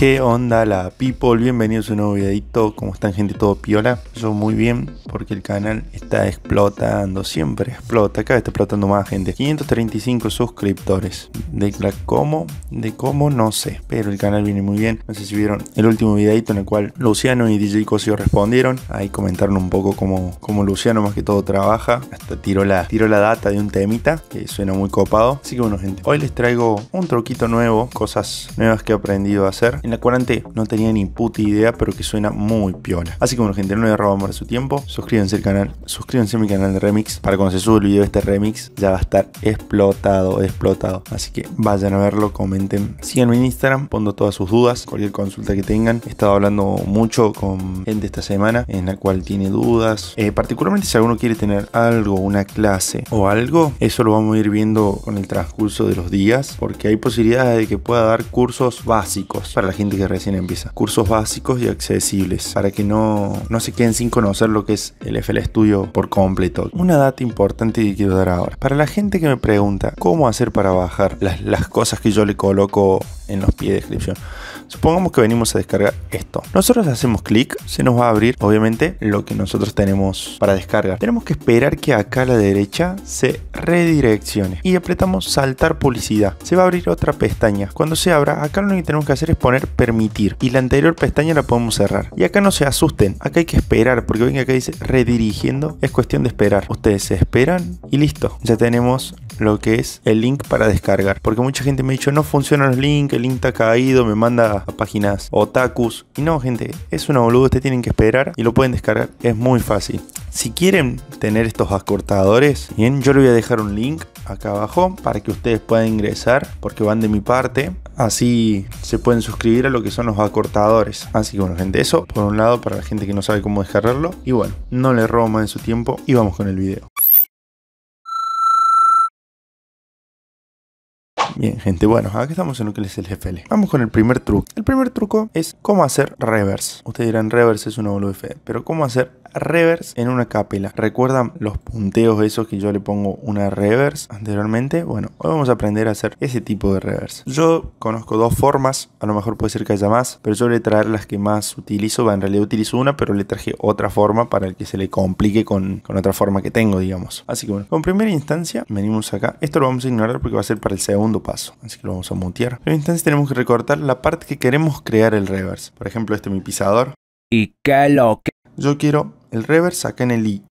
¿Qué onda la people? Bienvenidos a un nuevo videito. ¿Cómo están gente? ¿Todo piola? Yo muy bien porque el canal está explotando, siempre explota, cada vez está explotando más gente. 535 suscriptores. De cómo, de cómo no sé, pero el canal viene muy bien. No sé si vieron el último videito en el cual Luciano y DJ Cosio respondieron. Ahí comentaron un poco cómo, cómo Luciano más que todo trabaja. Hasta tiró la, tiró la data de un temita que suena muy copado. Así que bueno gente, hoy les traigo un troquito nuevo, cosas nuevas que he aprendido a hacer. En la cuarentena no tenía ni puta idea, pero que suena muy piola. Así que bueno gente, no le robamos su tiempo suscríbanse al canal, suscríbanse a mi canal de remix. Para cuando se sube el video de este remix ya va a estar explotado, explotado. Así que vayan a verlo, comenten. Síganme en Instagram, pongo todas sus dudas, cualquier consulta que tengan. He estado hablando mucho con gente esta semana en la cual tiene dudas. Eh, particularmente si alguno quiere tener algo, una clase o algo, eso lo vamos a ir viendo con el transcurso de los días. Porque hay posibilidades de que pueda dar cursos básicos para la gente que recién empieza. Cursos básicos y accesibles para que no, no se queden sin conocer lo que es el FL Studio por completo. Una data importante que quiero dar ahora. Para la gente que me pregunta cómo hacer para bajar las, las cosas que yo le coloco en los pies de descripción. Supongamos que venimos a descargar esto. Nosotros hacemos clic, se nos va a abrir obviamente lo que nosotros tenemos para descargar. Tenemos que esperar que acá a la derecha se redireccione y apretamos saltar publicidad. Se va a abrir otra pestaña. Cuando se abra, acá lo único que tenemos que hacer es poner permitir y la anterior pestaña la podemos cerrar. Y acá no se asusten, acá hay que esperar porque ven que acá dice redirigiendo, es cuestión de esperar. Ustedes se esperan y listo, ya tenemos lo que es el link para descargar. Porque mucha gente me ha dicho, no funcionan los links, el link está caído, me manda a, páginas otakus. Y no, gente, es una boludo ustedes tienen que esperar y lo pueden descargar. Es muy fácil. Si quieren tener estos acortadores, bien, yo les voy a dejar un link acá abajo para que ustedes puedan ingresar porque van de mi parte. Así se pueden suscribir a lo que son los acortadores. Así que bueno, gente, eso por un lado para la gente que no sabe cómo descargarlo. Y bueno, no le robo más en su tiempo y vamos con el video. Bien, gente, bueno, aquí estamos en lo que es el GFL. Vamos con el primer truco. El primer truco es cómo hacer reverse. Ustedes dirán, reverse es una WF, pero cómo hacer reverse en una capela. ¿Recuerdan los punteos esos que yo le pongo una reverse anteriormente? Bueno, hoy vamos a aprender a hacer ese tipo de reverse. Yo conozco dos formas, a lo mejor puede ser que haya más, pero yo le traer las que más utilizo. En realidad utilizo una, pero le traje otra forma para el que se le complique con, otra forma que tengo, digamos. Así que bueno, con primera instancia venimos acá. Esto lo vamos a ignorar porque va a ser para el segundo paso. Así que lo vamos a mutear. En primera instancia tenemos que recortar la parte que queremos crear el reverse. Por ejemplo, este es mi pisador. Y qué lo que... Yo quiero el reverse acá en el I.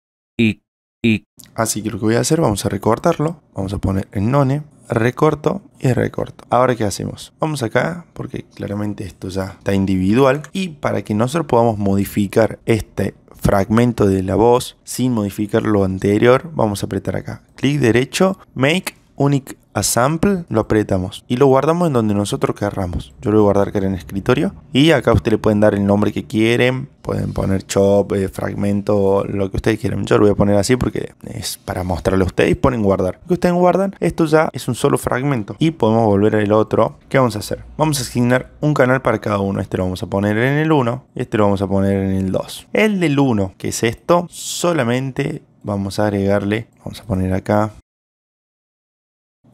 I. Así que lo que voy a hacer, vamos a recortarlo. Vamos a poner en none. Recorto y recorto. Ahora, ¿qué hacemos? Vamos acá, porque claramente esto ya está individual. Y para que nosotros podamos modificar este fragmento de la voz sin modificar lo anterior, vamos a apretar acá. Clic derecho, Make Unique a sample, lo apretamos y lo guardamos en donde nosotros querramos. Yo lo voy a guardar que era en escritorio. Y acá ustedes le pueden dar el nombre que quieren. Pueden poner chop, eh, fragmento, lo que ustedes quieran. Yo lo voy a poner así porque es para mostrarle a ustedes. Ponen guardar. Lo que ustedes guardan, esto ya es un solo fragmento. Y podemos volver al otro. ¿Qué vamos a hacer? Vamos a asignar un canal para cada uno. Este lo vamos a poner en el 1 y este lo vamos a poner en el 2. El del 1, que es esto, solamente vamos a agregarle, vamos a poner acá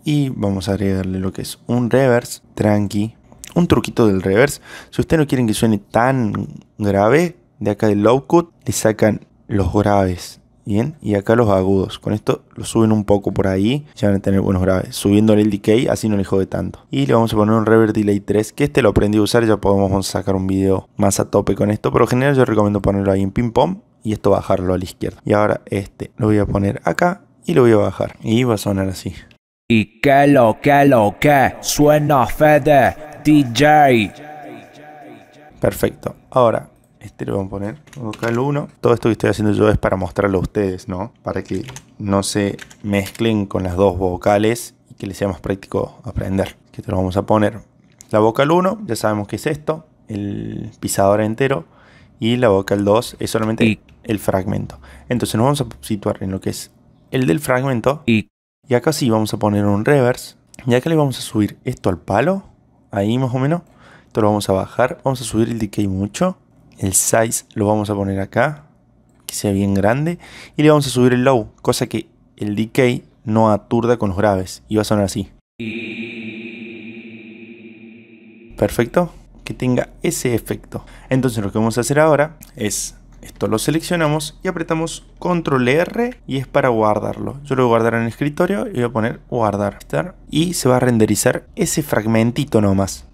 y vamos a agregarle lo que es un reverse, tranqui. Un truquito del reverse, si ustedes no quieren que suene tan grave, de acá del low cut le sacan los graves, bien, y acá los agudos. Con esto lo suben un poco por ahí, ya van a tener buenos graves. Subiéndole el decay, así no le jode tanto. Y le vamos a poner un Reverse delay 3, que este lo aprendí a usar, ya podemos sacar un video más a tope con esto, pero en general yo recomiendo ponerlo ahí en ping pong y esto bajarlo a la izquierda. Y ahora este lo voy a poner acá y lo voy a bajar y va a sonar así. Y que lo que lo que suena Fede DJ. Perfecto. Ahora, este lo vamos a poner vocal 1. Todo esto que estoy haciendo yo es para mostrarlo a ustedes, ¿no? Para que no se mezclen con las dos vocales y que les sea más práctico aprender. Que te lo vamos a poner. La vocal 1, ya sabemos que es esto, el pisador entero. Y la vocal 2 es solamente el fragmento. Entonces nos vamos a situar en lo que es el del fragmento. Y y acá sí vamos a poner un reverse. Y acá le vamos a subir esto al palo. Ahí más o menos. Esto lo vamos a bajar. Vamos a subir el decay mucho. El size lo vamos a poner acá. Que sea bien grande. Y le vamos a subir el low. Cosa que el decay no aturda con los graves. Y va a sonar así. Perfecto. Que tenga ese efecto. Entonces lo que vamos a hacer ahora es esto lo seleccionamos y apretamos control R y es para guardarlo. Yo lo voy a guardar en el escritorio y voy a poner guardar. Y se va a renderizar ese fragmentito nomás.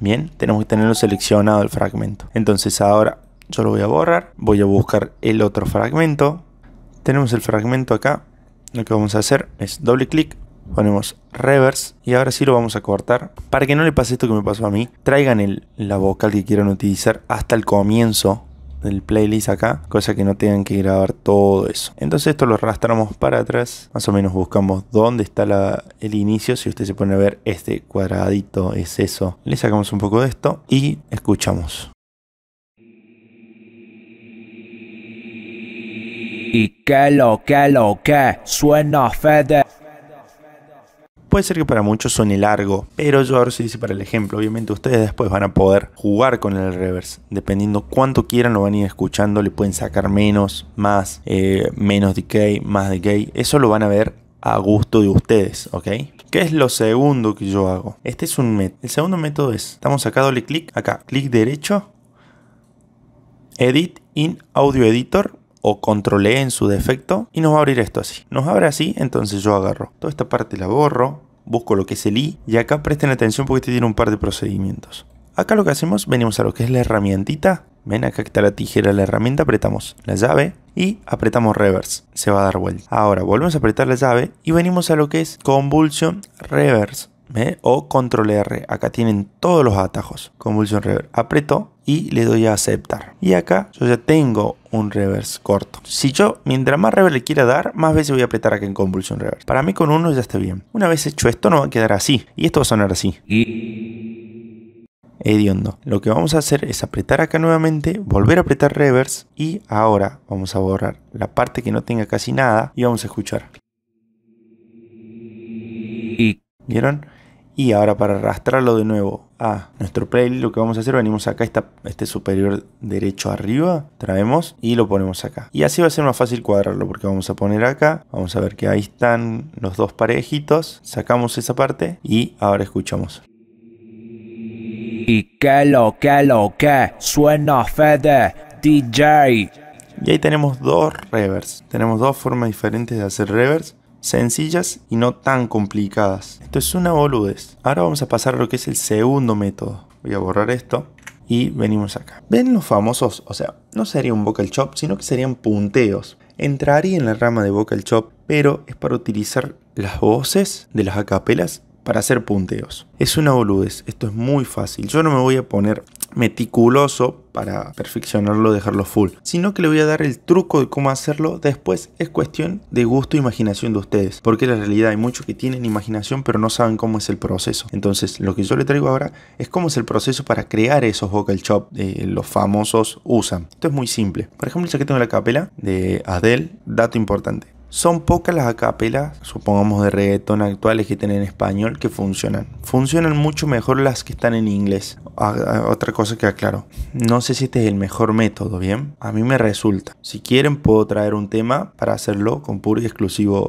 Bien, tenemos que tenerlo seleccionado el fragmento. Entonces ahora yo lo voy a borrar. Voy a buscar el otro fragmento. Tenemos el fragmento acá. Lo que vamos a hacer es doble clic, ponemos reverse y ahora sí lo vamos a cortar. Para que no le pase esto que me pasó a mí, traigan el, la vocal que quieran utilizar hasta el comienzo del playlist acá, cosa que no tengan que grabar todo eso. Entonces esto lo arrastramos para atrás, más o menos buscamos dónde está el inicio, si usted se pone a ver este cuadradito es eso. Le sacamos un poco de esto y escuchamos. Y que lo que lo que suena Fede Puede ser que para muchos suene largo, pero yo ahora sí hice para el ejemplo. Obviamente ustedes después van a poder jugar con el reverse. Dependiendo cuánto quieran lo van a ir escuchando. Le pueden sacar menos, más, eh, menos decay, más decay. Eso lo van a ver a gusto de ustedes, ¿ok? ¿Qué es lo segundo que yo hago? Este es un método. El segundo método es, estamos acá, doble clic, acá, clic derecho, Edit in Audio Editor, o controlé en su defecto y nos va a abrir esto así. Nos abre así, entonces yo agarro toda esta parte la borro, busco lo que es el i y acá presten atención porque este tiene un par de procedimientos. Acá lo que hacemos, venimos a lo que es la herramientita, ven acá está la tijera, la herramienta, apretamos la llave y apretamos reverse, se va a dar vuelta. Ahora volvemos a apretar la llave y venimos a lo que es convulsion reverse. O control R, acá tienen todos los atajos. Convulsion reverse. apretó y le doy a aceptar. Y acá yo ya tengo un reverse corto. Si yo, mientras más reverse le quiera dar, más veces voy a apretar acá en convulsión reverse. Para mí con uno ya está bien. Una vez hecho esto no va a quedar así. Y esto va a sonar así. Ediondo. Lo que vamos a hacer es apretar acá nuevamente, volver a apretar reverse y ahora vamos a borrar la parte que no tenga casi nada y vamos a escuchar. ¿Vieron? Y ahora para arrastrarlo de nuevo a nuestro playlist, lo que vamos a hacer, venimos acá, esta, este superior derecho arriba, traemos y lo ponemos acá. Y así va a ser más fácil cuadrarlo, porque vamos a poner acá, vamos a ver que ahí están los dos parejitos, sacamos esa parte y ahora escuchamos. Y que lo que lo que suena Fede DJ. Y ahí tenemos dos revers. tenemos dos formas diferentes de hacer revers sencillas y no tan complicadas. Esto es una boludez. Ahora vamos a pasar a lo que es el segundo método. Voy a borrar esto y venimos acá. ¿Ven los famosos? O sea, no sería un vocal chop, sino que serían punteos. Entraría en la rama de vocal chop, pero es para utilizar las voces de las acapelas para hacer punteos. Es una boludez, esto es muy fácil. Yo no me voy a poner meticuloso para perfeccionarlo, dejarlo full, sino que le voy a dar el truco de cómo hacerlo después. Es cuestión de gusto e imaginación de ustedes, porque la realidad hay muchos que tienen imaginación pero no saben cómo es el proceso. Entonces, lo que yo le traigo ahora es cómo es el proceso para crear esos vocal chop de eh, los famosos usan. Esto es muy simple. Por ejemplo, ya que tengo la capela de Adele, dato importante. Son pocas las acapelas, supongamos de reggaeton actuales que tienen en español, que funcionan. Funcionan mucho mejor las que están en inglés. Ah, ah, otra cosa que aclaro. No sé si este es el mejor método, ¿bien? A mí me resulta. Si quieren puedo traer un tema para hacerlo con puro y exclusivo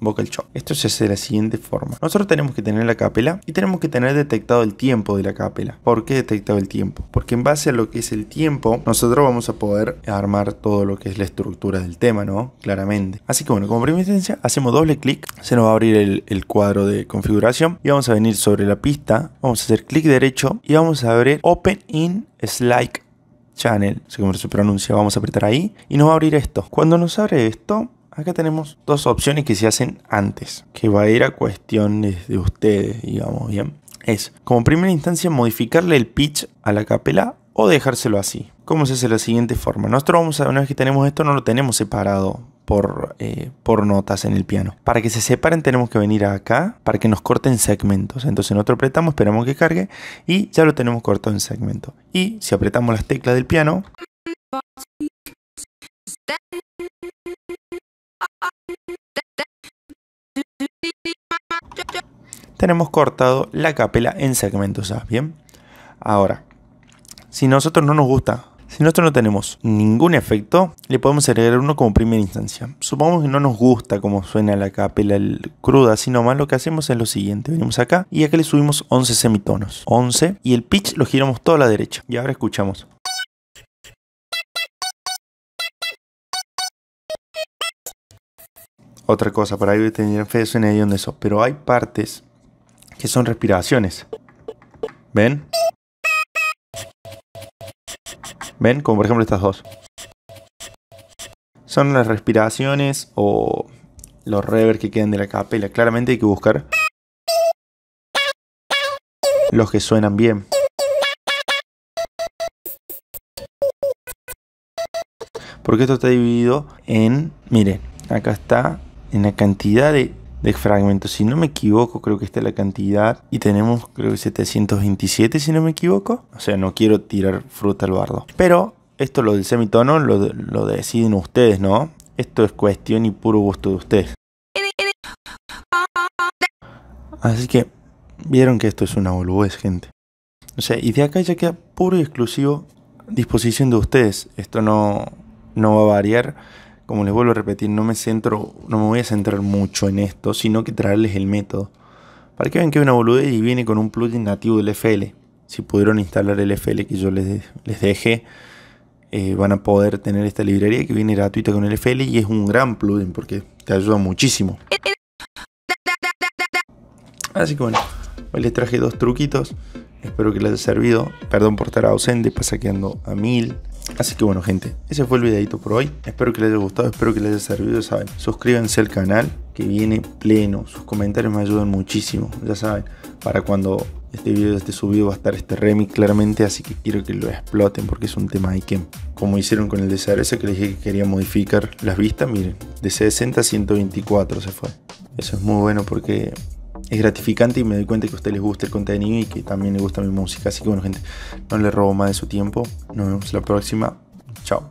vocal chop. Esto se hace de la siguiente forma. Nosotros tenemos que tener la capela y tenemos que tener detectado el tiempo de la capela. ¿Por qué detectado el tiempo? Porque en base a lo que es el tiempo, nosotros vamos a poder armar todo lo que es la estructura del tema, ¿no? Claramente. Así que bueno, como primera instancia, hacemos doble clic, se nos va a abrir el, cuadro de configuración y vamos a venir sobre la pista, vamos a hacer clic derecho y vamos a abrir Open in Slide Channel, según se pronuncia, vamos a apretar ahí y nos va a abrir esto. Cuando nos abre esto, acá tenemos dos opciones que se hacen antes, que va a ir a cuestiones de ustedes, digamos bien. Es, como primera instancia, modificarle el pitch a la capela o dejárselo así. ¿Cómo se hace de la siguiente forma? Nosotros vamos a, una vez que tenemos esto, no lo tenemos separado por, eh, por notas en el piano. Para que se separen tenemos que venir acá para que nos corten segmentos. Entonces nosotros apretamos, esperamos que cargue y ya lo tenemos cortado en segmento. Y si apretamos las teclas del piano tenemos cortado la capela en segmentos A, ¿bien? Ahora, si nosotros no nos gusta, si nosotros no tenemos ningún efecto, le podemos agregar uno como primera instancia. Supongamos que no nos gusta cómo suena la capela cruda, sino más lo que hacemos es lo siguiente. Venimos acá y acá le subimos 11 semitonos. 11 y el pitch lo giramos toda a la derecha. Y ahora escuchamos. Otra cosa, para ahí tener fe suena de donde eso. Pero hay partes que son respiraciones. ¿Ven? ¿Ven? Como por ejemplo estas dos. Son las respiraciones o los rever que quedan de la capela. Claramente hay que buscar los que suenan bien. Porque esto está dividido en, miren, acá está en la cantidad de de fragmentos. Si no me equivoco, creo que esta es la cantidad. Y tenemos, creo que 727, si no me equivoco. O sea, no quiero tirar fruta al bardo. Pero esto lo del semitono lo, deciden ustedes, ¿no? Esto es cuestión y puro gusto de ustedes. Así que vieron que esto es una boludez, gente. O sea, y de acá ya queda puro y exclusivo disposición de ustedes. Esto no, no va a variar como les vuelvo a repetir, no me centro, no me voy a centrar mucho en esto, sino que traerles el método. Para que vean que es una boludez y viene con un plugin nativo del FL. Si pudieron instalar el FL que yo les, les dejé, eh, van a poder tener esta librería que viene gratuita con el FL y es un gran plugin porque te ayuda muchísimo. Así que bueno, hoy les traje dos truquitos. Espero que les haya servido. Perdón por estar ausente, pasa que ando a mil. Así que bueno gente, ese fue el videito por hoy. Espero que les haya gustado, espero que les haya servido, ya saben. Suscríbanse al canal que viene pleno. Sus comentarios me ayudan muchísimo, ya saben. Para cuando este video esté subido va a estar este remix claramente, así que quiero que lo exploten porque es un tema de que, como hicieron con el de ese que les dije que quería modificar las vistas, miren, de 60 a 124 se fue. Eso es muy bueno porque es gratificante y me doy cuenta que a ustedes les gusta el contenido y que también les gusta mi música. Así que bueno, gente, no les robo más de su tiempo. Nos vemos la próxima. Chao.